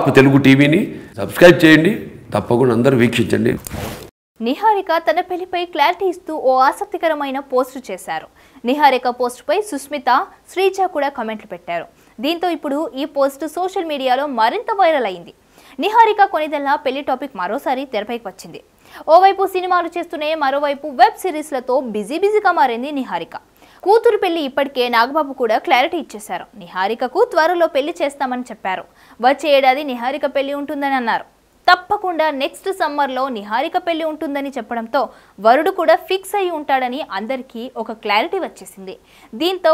top Telugu టీవీని subscribe చేయండి తప్పకుండా అందరు వీక్షించండి నిహారిక తన పెళ్లిపై క్లారిటీ ఇస్తూ ఓ ఆసక్తికరమైన పోస్ట్ చేశారు నిహారిక పోస్టుపై సుస్మిత శ్రీజ కూడా కమెంట్లు పెట్టారు దీంతో ఇప్పుడు ఈ పోస్ట్ సోషల్ మీడియాలో మరింత వైరల్ అయింది నిహారిక కొనిదెల్లా పెళ్లి టాపిక్ మరోసారి తెరపైకి వచ్చింది ఓవైపు సినిమాలు చేస్తూనే మరోవైపు వెబ్ సిరీస్లతో బిజీ బిజీగా మారింది నిహారిక కూతురు పెళ్లి ఇప్పటికే నాగబాబు కూడా క్లారిటీ ఇచ్చేశారు నిహారికకు త్వరలో పెళ్లి చేస్తామని చెప్పారు వచ్చే ఏడాది నిహారిక పెళ్లి ఉంటుందని అన్నారు తప్పకుండా నెక్స్ట్ సమ్మర్లో నిహారిక పెళ్లి ఉంటుందని చెప్పడంతో వరుడు కూడా ఫిక్స్ అయి ఉంటాడని అందరికీ ఒక క్లారిటీ వచ్చేసింది దీంతో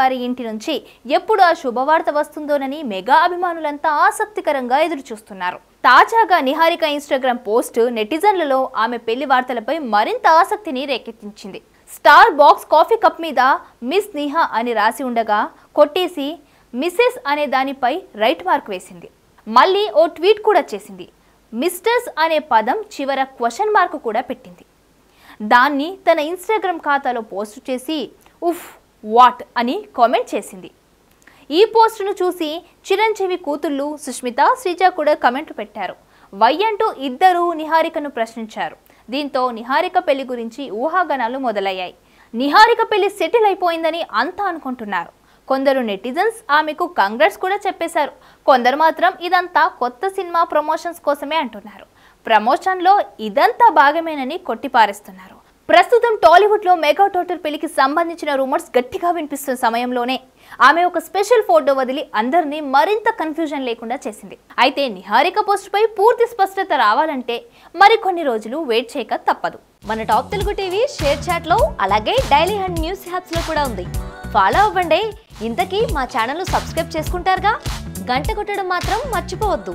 వారి ఇంటి నుంచి ఎప్పుడు ఆ శుభవార్త వస్తుందోనని మెగా అభిమానులంతా ఆసక్తికరంగా ఎదురు చూస్తున్నారు తాజాగా నిహారిక ఇన్స్టాగ్రామ్ పోస్ట్ నెటిజన్లలో ఆమె పెళ్లి వార్తలపై మరింత ఆసక్తిని రేకెత్తించింది స్టార్ బాక్స్ కాఫీ కప్ మీద మిస్ నిహా అని రాసి ఉండగా కొట్టేసి మిస్సెస్ అనే దానిపై రైట్ మార్క్ వేసింది మళ్ళీ ఓ ట్వీట్ కూడా చేసింది మిస్టర్స్ అనే పదం చివర క్వశ్చన్ మార్క్ కూడా పెట్టింది దాన్ని తన ఇన్స్టాగ్రామ్ ఖాతాలో పోస్ట్ చేసి ఉఫ్ వాట్ అని కామెంట్ చేసింది ఈ పోస్టును చూసి చిరంజీవి కూతుళ్ళు సుష్మిత శ్రీజ కూడా కమెంట్ పెట్టారు వై అంటూ ఇద్దరూ నిహారికను ప్రశ్నించారు దీంతో నిహారిక పెళ్లి గురించి ఊహాగణాలు మొదలయ్యాయి నిహారిక పెళ్లి సెటిల్ అయిపోయిందని అంతా అనుకుంటున్నారు కొందరు నెటిజన్స్ ఆమెకు కంగ్రెట్స్ కూడా చెప్పేశారు కొందరు మాత్రం ఇదంతా కొత్త సినిమా ప్రమోషన్స్ కోసమే అంటున్నారు ప్రమోషన్లో ఇదంతా భాగమేనని కొట్టిపారేస్తున్నారు ప్రస్తుతం టాలీవుడ్ లో మెగా టోటర్ పెళ్లికి సంబంధించిన రూమర్స్ గట్టిగా వినిపిస్తున్న సమయంలోనే ఆమె ఒక స్పెషల్ ఫోటో వదిలి అందరినీ మరింత కన్ఫ్యూజన్ లేకుండా చేసింది అయితే నిహారిక పోస్ట్ పై పూర్తి స్పష్టత రావాలంటే మరికొన్ని రోజులు వెయిట్ చేయక తప్పదు మన top Telugu TV ShareChat లో అలాగే డైలీ హండ్ న్యూస్ హ్యాప్స్ లో కూడా ఉంది ఫాలో అవ్వండి ఇంతకీ మా ఛానల్ సబ్స్క్రైబ్ చేసుకుంటారుగా గంట కొట్టడం మాత్రం మర్చిపోవద్దు